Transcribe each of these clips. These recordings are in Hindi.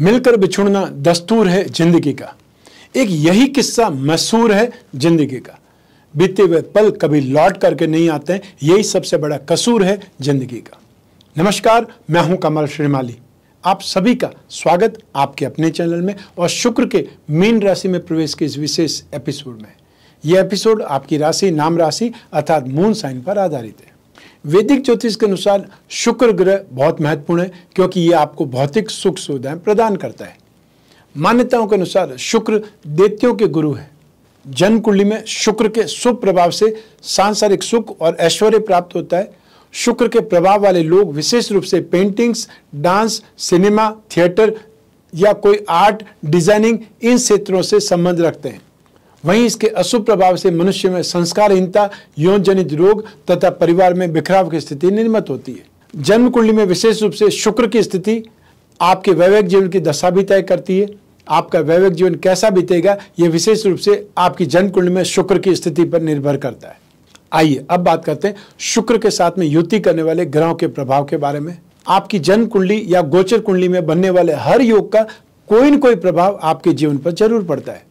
मिलकर बिछुड़ना दस्तूर है जिंदगी का एक यही किस्सा मशहूर है जिंदगी का बीते हुए पल कभी लौट करके नहीं आते हैं यही सबसे बड़ा कसूर है जिंदगी का नमस्कार मैं हूं कमल श्रीमाली आप सभी का स्वागत आपके अपने चैनल में और शुक्र के मीन राशि में प्रवेश के इस विशेष एपिसोड में यह एपिसोड आपकी राशि नाम राशि अर्थात मून साइन पर आधारित है वैदिक ज्योतिष के अनुसार शुक्र ग्रह बहुत महत्वपूर्ण है क्योंकि ये आपको भौतिक सुख सुविधाएं प्रदान करता है मान्यताओं के अनुसार शुक्र देवतियों के गुरु है जन्म कुंडली में शुक्र के शुभ प्रभाव से सांसारिक सुख और ऐश्वर्य प्राप्त होता है शुक्र के प्रभाव वाले लोग विशेष रूप से पेंटिंग्स डांस सिनेमा थिएटर या कोई आर्ट डिजाइनिंग इन क्षेत्रों से संबंध रखते हैं वहीं इसके अशुभ प्रभाव से मनुष्य में संस्कारहीनता यौन जनित रोग तथा परिवार में बिखराव की स्थिति निर्मित होती है जन्म कुंडली में विशेष रूप से शुक्र की स्थिति आपके वैवाहिक जीवन की दशा भी तय करती है आपका वैवाहिक जीवन कैसा बीतेगा यह विशेष रूप से आपकी जन्म कुंडली में शुक्र की स्थिति पर निर्भर करता है आइए अब बात करते हैं शुक्र के साथ में युति करने वाले ग्रहों के प्रभाव के बारे में आपकी जन्म कुंडली या गोचर कुंडली में बनने वाले हर योग का कोई न कोई प्रभाव आपके जीवन पर जरूर पड़ता है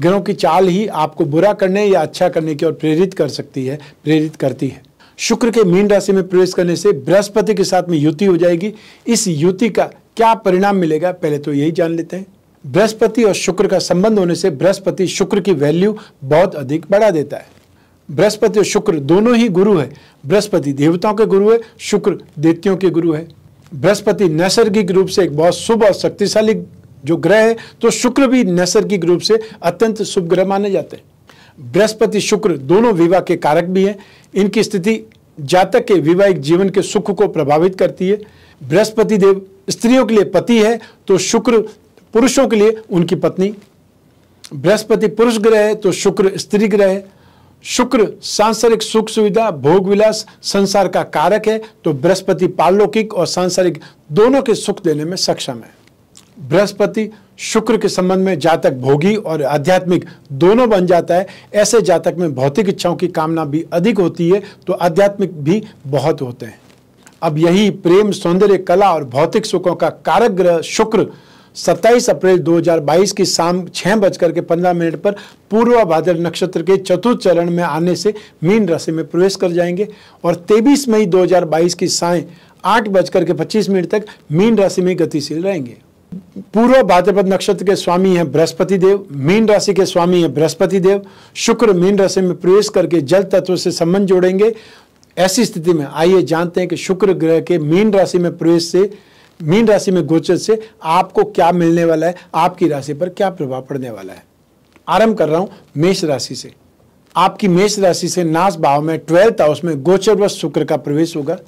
ग्रहों की चाल ही आपको बुरा करने या अच्छा करने की ओर प्रेरित कर सकती है प्रेरित करती है शुक्र के मीन राशि में प्रवेश करने से बृहस्पति के साथ में युति हो जाएगी इस युति का क्या परिणाम मिलेगा पहले तो यही जान लेते हैं बृहस्पति और शुक्र का संबंध होने से बृहस्पति शुक्र की वैल्यू बहुत अधिक बढ़ा देता है बृहस्पति और शुक्र दोनों ही गुरु है बृहस्पति देवताओं के गुरु है शुक्र देवतियों के गुरु है बृहस्पति नैसर्गिक रूप से एक बहुत शुभ और शक्तिशाली जो ग्रह है तो शुक्र भी नैसर्गिक रूप से अत्यंत शुभ ग्रह माने जाते हैं बृहस्पति शुक्र दोनों विवाह के कारक भी हैं इनकी स्थिति जातक के विवाहिक जीवन के सुख को प्रभावित करती है बृहस्पति देव स्त्रियों के लिए पति है तो शुक्र पुरुषों के लिए उनकी पत्नी बृहस्पति पुरुष ग्रह है तो शुक्र स्त्री ग्रह है शुक्र सांसारिक सुख सुविधा भोग विलास संसार का कारक है तो बृहस्पति पारलौकिक और सांसारिक दोनों के सुख देने में सक्षम है बृहस्पति शुक्र के संबंध में जातक भोगी और आध्यात्मिक दोनों बन जाता है ऐसे जातक में भौतिक इच्छाओं की कामना भी अधिक होती है तो आध्यात्मिक भी बहुत होते हैं अब यही प्रेम सौंदर्य कला और भौतिक सुखों का कारक ग्रह शुक्र 27 अप्रैल 2022 की शाम छः बजकर के पंद्रह मिनट पर पूर्वा भाद्र नक्षत्र के चतुर्थ चरण में आने से मीन राशि में प्रवेश कर जाएंगे और 23 मई 2022 की साय आठ बजकर के पच्चीस मिनट तक मीन राशि में गतिशील रहेंगे पूर्व भाद्रपद नक्षत्र के स्वामी हैं बृहस्पति देव मीन राशि के स्वामी हैं बृहस्पति देव शुक्र मीन राशि में प्रवेश करके जल तत्व से संबंध जोड़ेंगे ऐसी स्थिति में आइए जानते हैं कि शुक्र ग्रह के मीन राशि में प्रवेश से मीन राशि में गोचर से आपको क्या मिलने वाला है आपकी राशि पर क्या प्रभाव पड़ने वाला है आरंभ कर रहा हूं मेष राशि से आपकी मेष राशि से नाश भाव में ट्वेल्थ हाउस में गोचर व शुक्र का प्रवेश होगा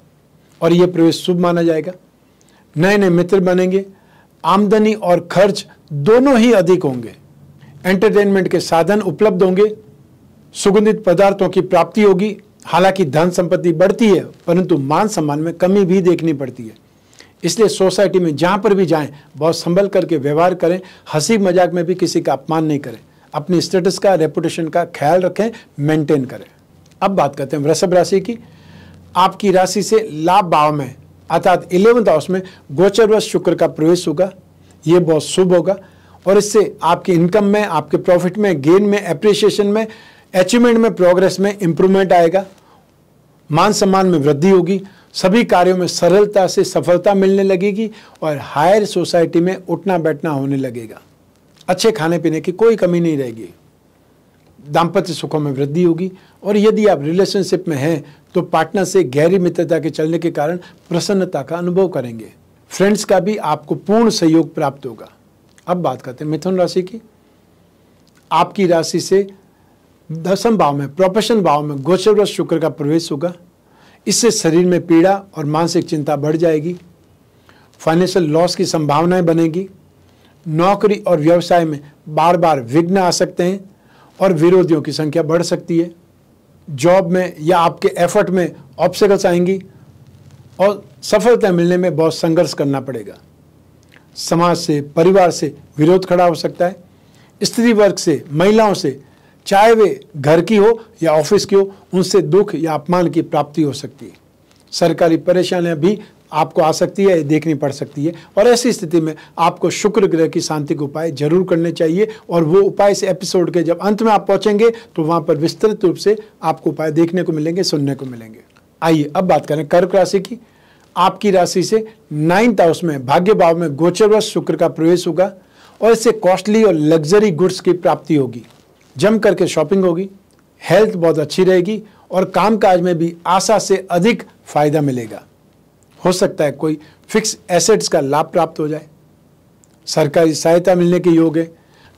और यह प्रवेश शुभ माना जाएगा नए नए मित्र बनेंगे आमदनी और खर्च दोनों ही अधिक होंगे एंटरटेनमेंट के साधन उपलब्ध होंगे सुगंधित पदार्थों की प्राप्ति होगी हालांकि धन संपत्ति बढ़ती है परंतु मान सम्मान में कमी भी देखनी पड़ती है इसलिए सोसाइटी में जहाँ पर भी जाएं बहुत संभल करके व्यवहार करें हंसी मजाक में भी किसी का अपमान नहीं करें अपने स्टेटस का रेपुटेशन का ख्याल रखें मेंटेन करें अब बात करते हैं वृषभ राशि की आपकी राशि से लाभ भाव में अर्थात इलेवंथ हाउस में गोचर व शुक्र का प्रवेश होगा ये बहुत शुभ होगा और इससे आपकी इनकम में आपके प्रॉफिट में गेन में अप्रिसिएशन में अचीवमेंट में प्रोग्रेस में इंप्रूवमेंट आएगा मान सम्मान में वृद्धि होगी सभी कार्यों में सरलता से सफलता मिलने लगेगी और हायर सोसाइटी में उठना बैठना होने लगेगा अच्छे खाने पीने की कोई कमी नहीं रहेगी दाम्पत्य सुखों में वृद्धि होगी और यदि आप रिलेशनशिप में हैं तो पार्टनर से गहरी मित्रता के चलने के कारण प्रसन्नता का अनुभव करेंगे फ्रेंड्स का भी आपको पूर्ण सहयोग प्राप्त होगा अब बात करते हैं मिथुन राशि की आपकी राशि से दसम भाव में प्रोफेशन भाव में गोचर व शुक्र का प्रवेश होगा इससे शरीर में पीड़ा और मानसिक चिंता बढ़ जाएगी फाइनेंशियल लॉस की संभावनाएं बनेगी नौकरी और व्यवसाय में बार बार विघ्न आ सकते हैं और विरोधियों की संख्या बढ़ सकती है जॉब में या आपके एफर्ट में ऑब्स्टिकल्स आएंगी और सफलता मिलने में बहुत संघर्ष करना पड़ेगा समाज से परिवार से विरोध खड़ा हो सकता है स्त्री वर्ग से महिलाओं से चाहे वे घर की हो या ऑफिस की हो उनसे दुख या अपमान की प्राप्ति हो सकती है सरकारी परेशानियां भी आपको आ सकती है देखनी पड़ सकती है और ऐसी स्थिति में आपको शुक्र ग्रह की शांति के उपाय जरूर करने चाहिए और वो उपाय इस एपिसोड के जब अंत में आप पहुँचेंगे तो वहाँ पर विस्तृत रूप से आपको उपाय देखने को मिलेंगे सुनने को मिलेंगे आइए अब बात करें कर्क राशि की आपकी राशि से नाइन्थ हाउस में भाग्य भाव में गोचर व शुक्र का प्रवेश होगा और इससे कॉस्टली और लग्जरी गुड्स की प्राप्ति होगी जम करके शॉपिंग होगी हेल्थ बहुत अच्छी रहेगी और कामकाज में भी आशा से अधिक फायदा मिलेगा हो सकता है कोई फिक्स एसेट्स का लाभ प्राप्त हो जाए सरकारी सहायता मिलने के योग है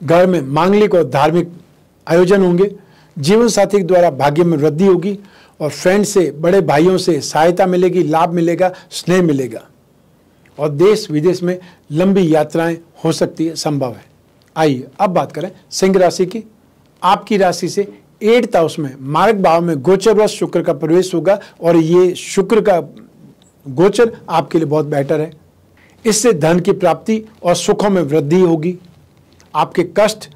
घर में मांगलिक और धार्मिक आयोजन होंगे जीवन साथी के द्वारा भाग्य में वृद्धि होगी और फ्रेंड से बड़े भाइयों से सहायता मिलेगी लाभ मिलेगा स्नेह मिलेगा और देश विदेश में लंबी यात्राएं हो सकती है संभव है आइए अब बात करें सिंह राशि की आपकी राशि से एट्थ हाउस में मार्ग भाव में गोचर व शुक्र का प्रवेश होगा और ये शुक्र का गोचर आपके लिए बहुत बेटर है इससे धन की प्राप्ति और सुखों में वृद्धि होगी आपके कष्ट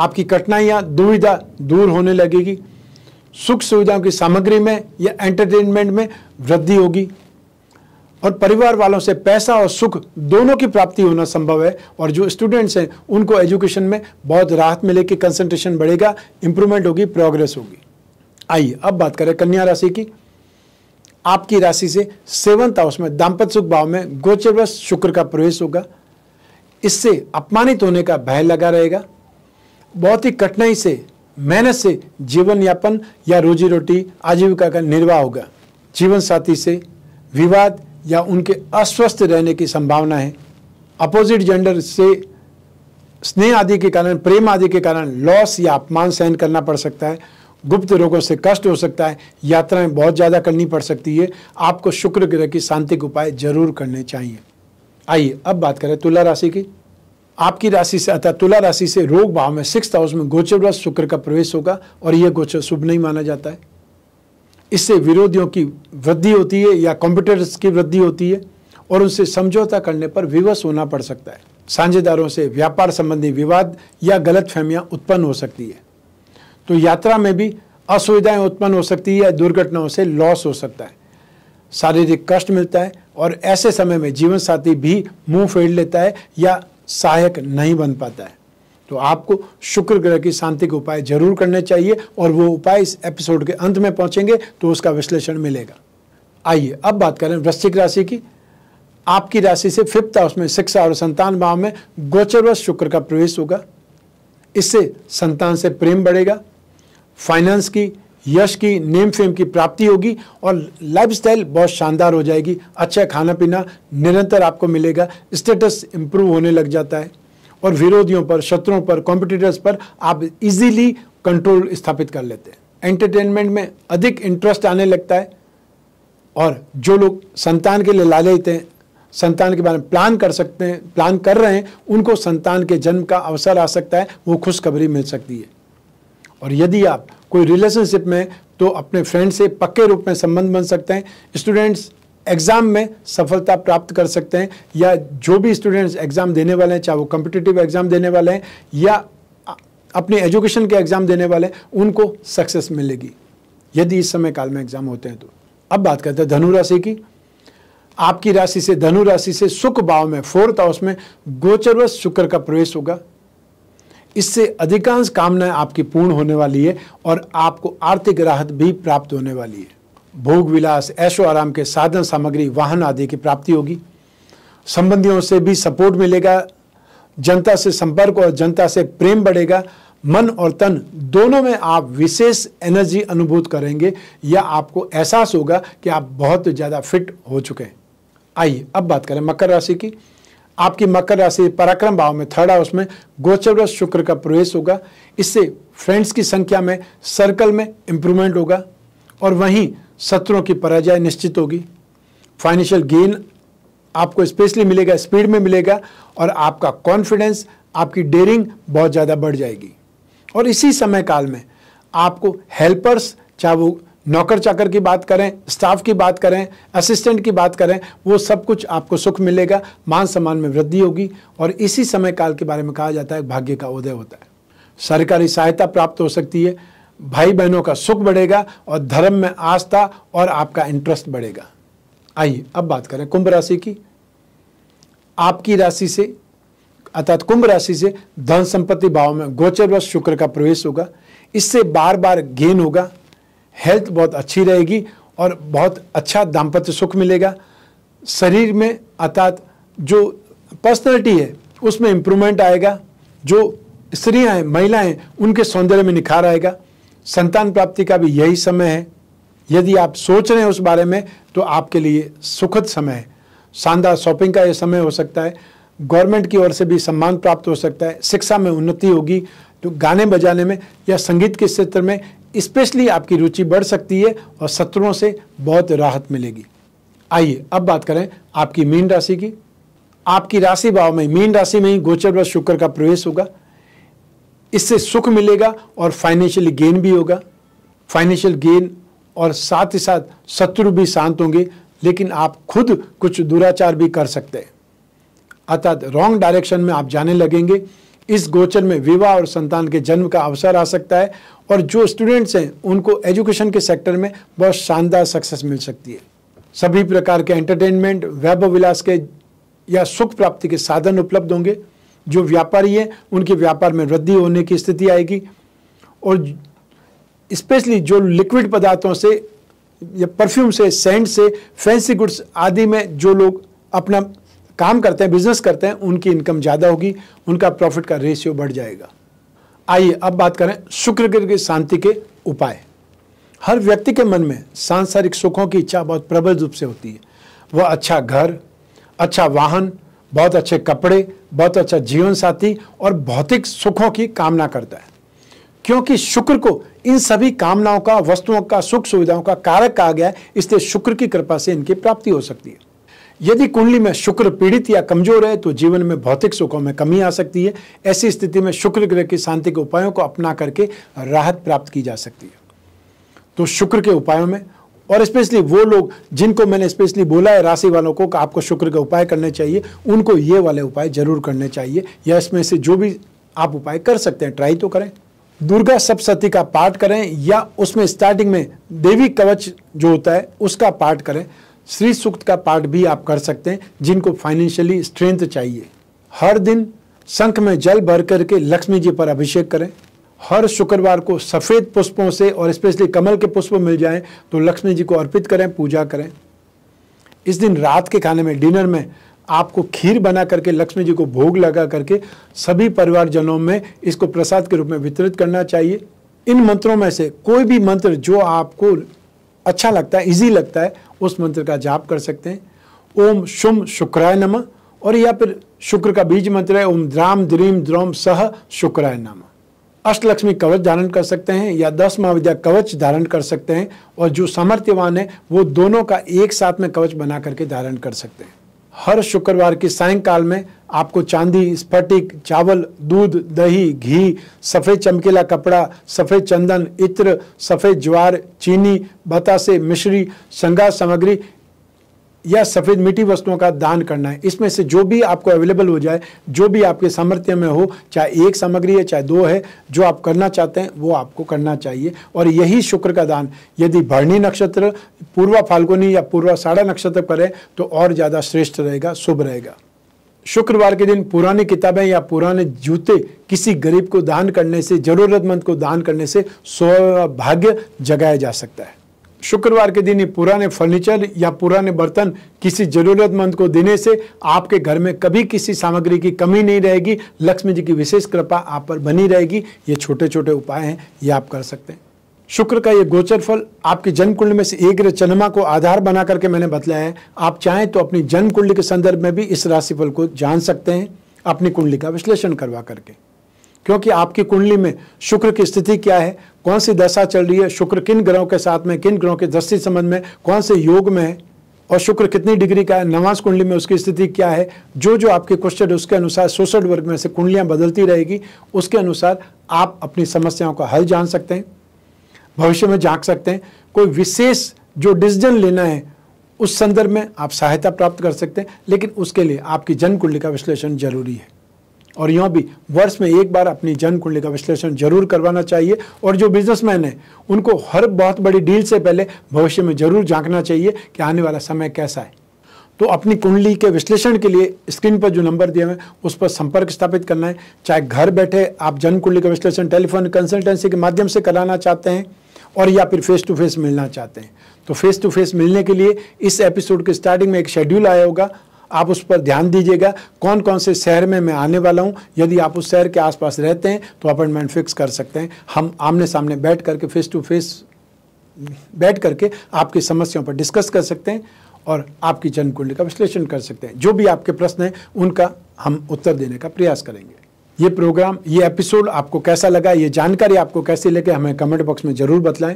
आपकी कठिनाइयाँ दुविधा दूर होने लगेगी सुख सुविधाओं की सामग्री में या एंटरटेनमेंट में वृद्धि होगी और परिवार वालों से पैसा और सुख दोनों की प्राप्ति होना संभव है और जो स्टूडेंट्स हैं उनको एजुकेशन में बहुत राहत मिलेगी कंसंट्रेशन बढ़ेगा इंप्रूवमेंट होगी प्रोग्रेस होगी आइए अब बात करें कन्या राशि की आपकी राशि से सेवंथ हाउस में दाम्पत्य सुख भाव में गोचरवश शुक्र का प्रवेश होगा इससे अपमानित होने का भय लगा रहेगा बहुत ही कठिनाई से मेहनत से जीवन यापन या रोजी रोटी आजीविका का निर्वाह होगा जीवन साथी से विवाद या उनके अस्वस्थ रहने की संभावना है अपोजिट जेंडर से स्नेह आदि के कारण प्रेम आदि के कारण लॉस या अपमान सहन करना पड़ सकता है गुप्त रोगों से कष्ट हो सकता है यात्राएं बहुत ज़्यादा करनी पड़ सकती है आपको शुक्र ग्रह की शांति के उपाय जरूर करने चाहिए आइए अब बात करें तुला राशि की आपकी राशि से अतः तुला राशि से रोग भाव में सिक्स हाउस में गोचर व शुक्र का प्रवेश होगा और यह गोचर शुभ नहीं माना जाता है इससे विरोधियों की वृद्धि होती है या कंप्यूटर्स की वृद्धि होती है और उनसे समझौता करने पर विवश होना पड़ सकता है साझेदारों से व्यापार संबंधी विवाद या गलत फहमियाँ उत्पन्न हो सकती है तो यात्रा में भी असुविधाएं उत्पन्न हो सकती है या दुर्घटनाओं से लॉस हो सकता है शारीरिक कष्ट मिलता है और ऐसे समय में जीवन साथी भी मुंह फेर लेता है या सहायक नहीं बन पाता है तो आपको शुक्र ग्रह की शांति के उपाय जरूर करने चाहिए और वो उपाय इस एपिसोड के अंत में पहुंचेंगे तो उसका विश्लेषण मिलेगा आइए अब बात करें वृश्चिक राशि की आपकी राशि से फिफ्थ हाउस में शिक्षा और संतान भाव में गोचरवश शुक्र का प्रवेश होगा इससे संतान से प्रेम बढ़ेगा फाइनेंस की यश की नेम फेम की प्राप्ति होगी और लाइफस्टाइल बहुत शानदार हो जाएगी अच्छा खाना पीना निरंतर आपको मिलेगा स्टेटस इंप्रूव होने लग जाता है और विरोधियों पर शत्रुओं पर कॉम्पिटिटर्स पर आप इजीली कंट्रोल स्थापित कर लेते हैं एंटरटेनमेंट में अधिक इंटरेस्ट आने लगता है और जो लोग संतान के लिए लालयित हैं संतान के बारे में प्लान कर सकते हैं प्लान कर रहे हैं उनको संतान के जन्म का अवसर आ सकता है वो खुशखबरी मिल सकती है और यदि आप कोई रिलेशनशिप में तो अपने फ्रेंड से पक्के रूप में संबंध बन सकते हैं स्टूडेंट्स एग्ज़ाम में सफलता प्राप्त कर सकते हैं या जो भी स्टूडेंट्स एग्ज़ाम देने वाले हैं चाहे वो कंपिटेटिव एग्ज़ाम देने वाले हैं या अपने एजुकेशन के एग्ज़ाम देने वाले हैं उनको सक्सेस मिलेगी यदि इस समय काल में एग्ज़ाम होते हैं तो अब बात करते हैं धनु राशि की आपकी राशि से धनु राशि से सुख भाव में फोर्थ हाउस में गोचर व शुक्र का प्रवेश होगा इससे अधिकांश कामनाएं आपकी पूर्ण होने वाली है और आपको आर्थिक राहत भी प्राप्त होने वाली है भोग विलास ऐशो आराम के साधन सामग्री वाहन आदि की प्राप्ति होगी संबंधियों से भी सपोर्ट मिलेगा जनता से संपर्क और जनता से प्रेम बढ़ेगा मन और तन दोनों में आप विशेष एनर्जी अनुभूत करेंगे या आपको एहसास होगा कि आप बहुत ज़्यादा फिट हो चुके हैं आइए अब बात करें मकर राशि की आपकी मकर राशि पराक्रम भाव में थर्ड हाउस में गोचर शुक्र का प्रवेश होगा इससे फ्रेंड्स की संख्या में सर्कल में इम्प्रूवमेंट होगा और वहीं शत्रुओं की पराजय निश्चित होगी फाइनेंशियल गेन आपको स्पेशली मिलेगा स्पीड में मिलेगा और आपका कॉन्फिडेंस आपकी डेयरिंग बहुत ज़्यादा बढ़ जाएगी और इसी समय काल में आपको हेल्पर्स चाहे वो नौकर चाकर की बात करें स्टाफ की बात करें असिस्टेंट की बात करें वो सब कुछ आपको सुख मिलेगा मान सम्मान में वृद्धि होगी और इसी समय काल के बारे में कहा जाता है भाग्य का उदय होता है सरकारी सहायता प्राप्त हो सकती है भाई बहनों का सुख बढ़ेगा और धर्म में आस्था और आपका इंटरेस्ट बढ़ेगा आइए अब बात करें कुंभ राशि की आपकी राशि से अर्थात कुंभ राशि से धन संपत्ति भाव में गोचर व शुक्र का प्रवेश होगा इससे बार बार गेन होगा हेल्थ बहुत अच्छी रहेगी और बहुत अच्छा दाम्पत्य सुख मिलेगा शरीर में अर्थात जो पर्सनैलिटी है उसमें इम्प्रूवमेंट आएगा जो स्त्रियां हैं महिलाएं उनके सौंदर्य में निखार आएगा संतान प्राप्ति का भी यही समय है यदि आप सोच रहे हैं उस बारे में तो आपके लिए सुखद समय है शानदार शॉपिंग का यह समय हो सकता है गवर्नमेंट की ओर से भी सम्मान प्राप्त हो सकता है शिक्षा में उन्नति होगी तो गाने बजाने में या संगीत के क्षेत्र में स्पेशली आपकी रुचि बढ़ सकती है और शत्रुओं से बहुत राहत मिलेगी आइए अब बात करें आपकी मीन राशि की आपकी राशि भाव में मीन राशि में ही गोचर व शुक्र का प्रवेश होगा इससे सुख मिलेगा और फाइनेंशियल गेन भी होगा फाइनेंशियल गेन और साथ ही साथ शत्रु भी शांत होंगे लेकिन आप खुद कुछ दुराचार भी कर सकते हैं अर्थात रॉन्ग डायरेक्शन में आप जाने लगेंगे इस गोचर में विवाह और संतान के जन्म का अवसर आ सकता है और जो स्टूडेंट्स हैं उनको एजुकेशन के सेक्टर में बहुत शानदार सक्सेस मिल सकती है सभी प्रकार के एंटरटेनमेंट वैभव विलास के या सुख प्राप्ति के साधन उपलब्ध होंगे जो व्यापारी हैं उनके व्यापार में वृद्धि होने की स्थिति आएगी और स्पेशली जो लिक्विड पदार्थों से या परफ्यूम से सेंट से फैंसी गुड्स आदि में जो लोग अपना काम करते हैं बिजनेस करते हैं उनकी इनकम ज़्यादा होगी उनका प्रॉफिट का रेशियो बढ़ जाएगा आइए अब बात करें शुक्र की शांति के उपाय हर व्यक्ति के मन में सांसारिक सुखों की इच्छा बहुत प्रबल रूप से होती है वह अच्छा घर अच्छा वाहन बहुत अच्छे कपड़े बहुत अच्छा जीवन साथी और भौतिक सुखों की कामना करता है क्योंकि शुक्र को इन सभी कामनाओं का वस्तुओं का सुख सुविधाओं का कारक कहा गया है इसलिए शुक्र की कृपा से इनकी प्राप्ति हो सकती है यदि कुंडली में शुक्र पीड़ित या कमजोर है तो जीवन में भौतिक सुखों में कमी आ सकती है ऐसी स्थिति में शुक्र ग्रह की शांति के उपायों को अपना करके राहत प्राप्त की जा सकती है तो शुक्र के उपायों में और स्पेशली वो लोग जिनको मैंने स्पेशली बोला है राशि वालों को कि आपको शुक्र के उपाय करने चाहिए उनको ये वाले उपाय जरूर करने चाहिए या इसमें से जो भी आप उपाय कर सकते हैं ट्राई तो करें दुर्गा सप्तशती का पाठ करें या उसमें स्टार्टिंग में देवी कवच जो होता है उसका पाठ करें श्री सूक्त का पाठ भी आप कर सकते हैं जिनको फाइनेंशियली स्ट्रेंथ चाहिए हर दिन शंख में जल भर करके लक्ष्मी जी पर अभिषेक करें हर शुक्रवार को सफ़ेद पुष्पों से और स्पेशली कमल के पुष्प मिल जाएं तो लक्ष्मी जी को अर्पित करें पूजा करें इस दिन रात के खाने में डिनर में आपको खीर बना करके लक्ष्मी जी को भोग लगा करके सभी परिवारजनों में इसको प्रसाद के रूप में वितरित करना चाहिए इन मंत्रों में से कोई भी मंत्र जो आपको अच्छा लगता है इजी लगता है उस मंत्र का जाप कर सकते हैं ओम शुम शुक्राय नम और या फिर शुक्र का बीज मंत्र है ओम द्राम द्रीम द्रोम सह शुक्राय नम अष्टलक्ष्मी कवच धारण कर सकते हैं या दस महाविद्या कवच धारण कर सकते हैं और जो सामर्थ्यवान है वो दोनों का एक साथ में कवच बना करके धारण कर सकते हैं हर शुक्रवार की सायंकाल में आपको चांदी स्फटिक चावल दूध दही घी सफ़ेद चमकीला कपड़ा सफ़ेद चंदन इत्र सफ़ेद ज्वार चीनी बतासे मिश्री संगा सामग्री या सफ़ेद मीठी वस्तुओं का दान करना है इसमें से जो भी आपको अवेलेबल हो जाए जो भी आपके सामर्थ्य में हो चाहे एक सामग्री है चाहे दो है जो आप करना चाहते हैं वो आपको करना चाहिए और यही शुक्र का दान यदि भरणी नक्षत्र पूर्वा फाल्गुनी या पूर्वा साढ़ा नक्षत्र करें तो और ज़्यादा श्रेष्ठ रहेगा शुभ रहेगा शुक्रवार के दिन पुरानी किताबें या पुराने जूते किसी गरीब को दान करने से ज़रूरतमंद को दान करने से सौभाग्य जगाया जा सकता है शुक्रवार के दिन ये पुराने फर्नीचर या पुराने बर्तन किसी ज़रूरतमंद को देने से आपके घर में कभी किसी सामग्री की कमी नहीं रहेगी लक्ष्मी जी की विशेष कृपा आप पर बनी रहेगी ये छोटे छोटे उपाय हैं ये आप कर सकते हैं शुक्र का ये गोचर फल आपकी जन्म कुंडली में से एक चन्मा को आधार बना करके मैंने बतलाया है आप चाहें तो अपनी जन्म कुंडली के संदर्भ में भी इस राशिफल को जान सकते हैं अपनी कुंडली का विश्लेषण करवा करके क्योंकि आपकी कुंडली में शुक्र की स्थिति क्या है कौन सी दशा चल रही है शुक्र किन ग्रहों के साथ में किन ग्रहों के दृष्टि संबंध में कौन से योग में है और शुक्र कितनी डिग्री का है नवास कुंडली में उसकी स्थिति क्या है जो जो आपके क्वेश्चन है उसके अनुसार सोशल वर्ग में से कुंडलियाँ बदलती रहेगी उसके अनुसार आप अपनी समस्याओं का हल जान सकते हैं भविष्य में झाँक सकते हैं कोई विशेष जो डिसीजन लेना है उस संदर्भ में आप सहायता प्राप्त कर सकते हैं लेकिन उसके लिए आपकी जन्म कुंडली का विश्लेषण जरूरी है और यहाँ भी वर्ष में एक बार अपनी जन्म कुंडली का विश्लेषण जरूर करवाना चाहिए और जो बिजनेसमैन है उनको हर बहुत बड़ी डील से पहले भविष्य में जरूर झांकना चाहिए कि आने वाला समय कैसा है तो अपनी कुंडली के विश्लेषण के लिए स्क्रीन पर जो नंबर दिए हैं उस पर संपर्क स्थापित करना है चाहे घर बैठे आप जन्म कुंडली का विश्लेषण टेलीफोन कंसल्टेंसी के माध्यम से कराना चाहते हैं और या फिर फेस टू फेस मिलना चाहते हैं तो फेस टू फेस मिलने के लिए इस एपिसोड के स्टार्टिंग में एक शेड्यूल आया होगा आप उस पर ध्यान दीजिएगा कौन कौन से शहर में मैं आने वाला हूँ यदि आप उस शहर के आसपास रहते हैं तो अपॉइंटमेंट फिक्स कर सकते हैं हम आमने सामने बैठ करके फेस टू फेस बैठ करके आपकी समस्याओं पर डिस्कस कर सकते हैं और आपकी जन्म कुंडली का विश्लेषण कर सकते हैं जो भी आपके प्रश्न हैं उनका हम उत्तर देने का प्रयास करेंगे ये प्रोग्राम ये एपिसोड आपको कैसा लगा ये जानकारी आपको कैसी लगे हमें कमेंट बॉक्स में ज़रूर बतलाएं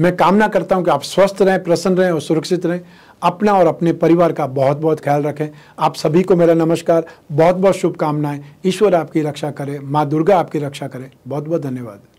मैं कामना करता हूँ कि आप स्वस्थ रहें प्रसन्न रहें और सुरक्षित रहें अपना और अपने परिवार का बहुत बहुत ख्याल रखें आप सभी को मेरा नमस्कार बहुत बहुत शुभकामनाएं ईश्वर आपकी रक्षा करे माँ दुर्गा आपकी रक्षा करे बहुत बहुत धन्यवाद